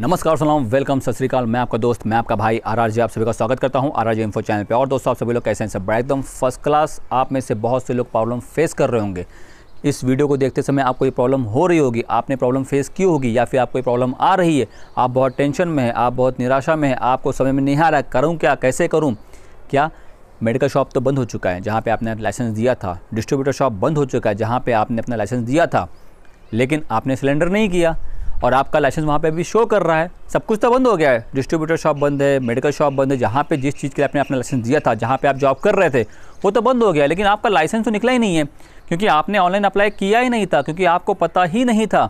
नमस्कार सलाम वेलकम सत श्रीकाल मैं आपका दोस्त मैं आपका भाई आर आरजे आप सभी का स्वागत करता हूं आर आरजे इन्फो चैनल पे और दोस्तों आप सभी लोग कैसे हैं सब बड़ा एकदम फर्स्ट क्लास आप में से बहुत से लोग प्रॉब्लम फेस कर रहे होंगे इस वीडियो को देखते समय आपको ये प्रॉब्लम हो रही होगी आपने प्रॉब्लम फेस की होगी या फिर आपको ये प्रॉब्लम आ रही है आप बहुत टेंशन में है आप बहुत निराशा में है आपको समय में नहीं आ रहा करूँ क्या कैसे करूँ क्या मेडिकल शॉप तो बंद हो चुका है जहाँ पर आपने लाइसेंस दिया था डिस्ट्रीब्यूटर शॉप बंद हो चुका है जहाँ पर आपने अपना लाइसेंस दिया था लेकिन आपने सिलेंडर नहीं किया और आपका लाइसेंस वहाँ पे भी शो कर रहा है सब कुछ तो बंद हो गया है डिस्ट्रीब्यूटर शॉप बंद है मेडिकल शॉप बंद है जहाँ पे जिस चीज़ के लिए आपने अपना लाइसेंस दिया था जहाँ पे आप जॉब कर रहे थे वो तो बंद हो गया लेकिन आपका लाइसेंस तो निकला ही नहीं है क्योंकि आपने ऑनलाइन अप्लाई किया ही नहीं था क्योंकि आपको पता ही नहीं था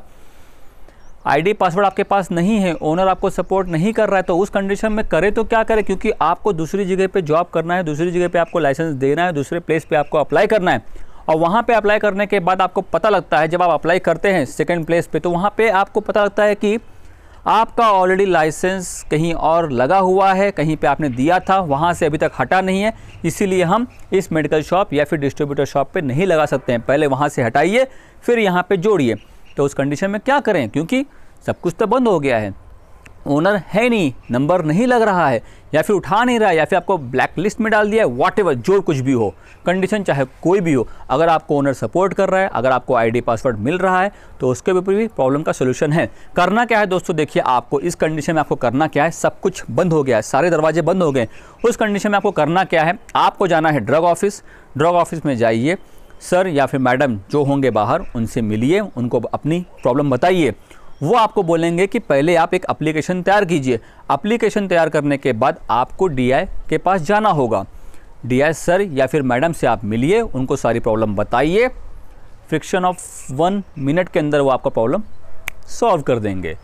आई पासवर्ड आपके पास नहीं है ओनर आपको सपोर्ट नहीं कर रहा है तो उस कंडीशन में करे तो क्या करे क्योंकि आपको दूसरी जगह पर जॉब करना है दूसरी जगह पर आपको लाइसेंस देना है दूसरे प्लेस पर आपको अप्लाई करना है और वहाँ पे अप्लाई करने के बाद आपको पता लगता है जब आप अप्लाई करते हैं सेकेंड प्लेस पर तो वहाँ पर आपको पता लगता है कि आपका ऑलरेडी लाइसेंस कहीं और लगा हुआ है कहीं पे आपने दिया था वहाँ से अभी तक हटा नहीं है इसीलिए हम इस मेडिकल शॉप या फिर डिस्ट्रीब्यूटर शॉप पर नहीं लगा सकते हैं पहले वहाँ से हटाइए फिर यहाँ पर जोड़िए तो उस कंडीशन में क्या करें क्योंकि सब कुछ तो बंद हो गया है ओनर है नहीं नंबर नहीं लग रहा है या फिर उठा नहीं रहा है या फिर आपको ब्लैक लिस्ट में डाल दिया है वाट जो कुछ भी हो कंडीशन चाहे कोई भी हो अगर आपको ओनर सपोर्ट कर रहा है अगर आपको आईडी पासवर्ड मिल रहा है तो उसके ऊपर भी प्रॉब्लम का सोल्यूशन है करना क्या है दोस्तों देखिए आपको इस कंडीशन में आपको करना क्या है सब कुछ बंद हो गया है सारे दरवाजे बंद हो गए उस कंडीशन में आपको करना क्या है आपको जाना है ड्रग ऑफिस ड्रग ऑफिस में जाइए सर या फिर मैडम जो होंगे बाहर उनसे मिलिए उनको अपनी प्रॉब्लम बताइए वो आपको बोलेंगे कि पहले आप एक अप्लीकेशन तैयार कीजिए अप्लीकेशन तैयार करने के बाद आपको डी के पास जाना होगा डी सर या फिर मैडम से आप मिलिए उनको सारी प्रॉब्लम बताइए फ्रिक्शन ऑफ वन मिनट के अंदर वो आपका प्रॉब्लम सॉल्व कर देंगे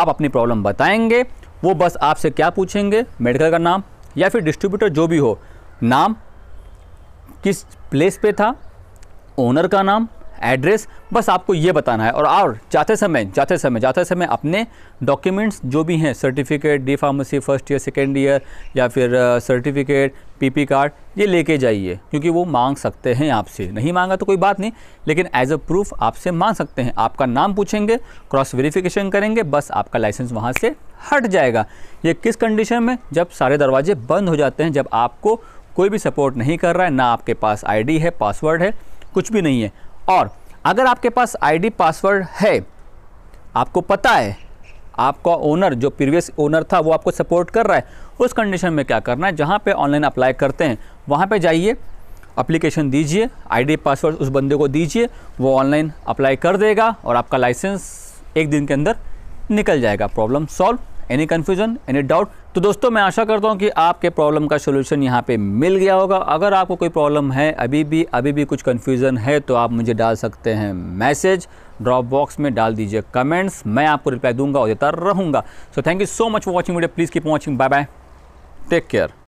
आप अपनी प्रॉब्लम बताएंगे वो बस आपसे क्या पूछेंगे मेडिकल का नाम या फिर डिस्ट्रीब्यूटर जो भी हो नाम किस प्लेस पे था ओनर का नाम एड्रेस बस आपको ये बताना है और और जाते समय जाते समय जाते समय अपने डॉक्यूमेंट्स जो भी हैं certificate D pharmacy first year second year या फिर सर्टिफिकेट पीपी कार्ड ये लेके जाइए क्योंकि वो मांग सकते हैं आपसे नहीं मांगा तो कोई बात नहीं लेकिन एज अ प्रूफ आपसे मांग सकते हैं आपका नाम पूछेंगे क्रॉस वेरीफिकेशन करेंगे बस आपका लाइसेंस वहाँ से हट जाएगा ये किस कंडीशन में जब सारे दरवाजे बंद हो जाते हैं जब आपको कोई भी सपोर्ट नहीं कर रहा है ना आपके पास आईडी है पासवर्ड है कुछ भी नहीं है और अगर आपके पास आईडी पासवर्ड है आपको पता है आपका ओनर जो प्रीवियस ओनर था वो आपको सपोर्ट कर रहा है उस कंडीशन में क्या करना है जहाँ पे ऑनलाइन अप्लाई करते हैं वहाँ पे जाइए अप्लीकेशन दीजिए आईडी पासवर्ड उस बंदे को दीजिए वो ऑनलाइन अप्लाई कर देगा और आपका लाइसेंस एक दिन के अंदर निकल जाएगा problem solve any confusion any doubt तो दोस्तों मैं आशा करता हूँ कि आपके प्रॉब्लम का सोल्यूशन यहाँ पे मिल गया होगा अगर आपको कोई प्रॉब्लम है अभी भी अभी भी कुछ कन्फ्यूज़न है तो आप मुझे डाल सकते हैं मैसेज ड्रॉप बॉक्स में डाल दीजिए कमेंट्स मैं आपको रिप्लाई दूंगा और देता रहूँगा so thank you so much watching video please keep watching bye bye take care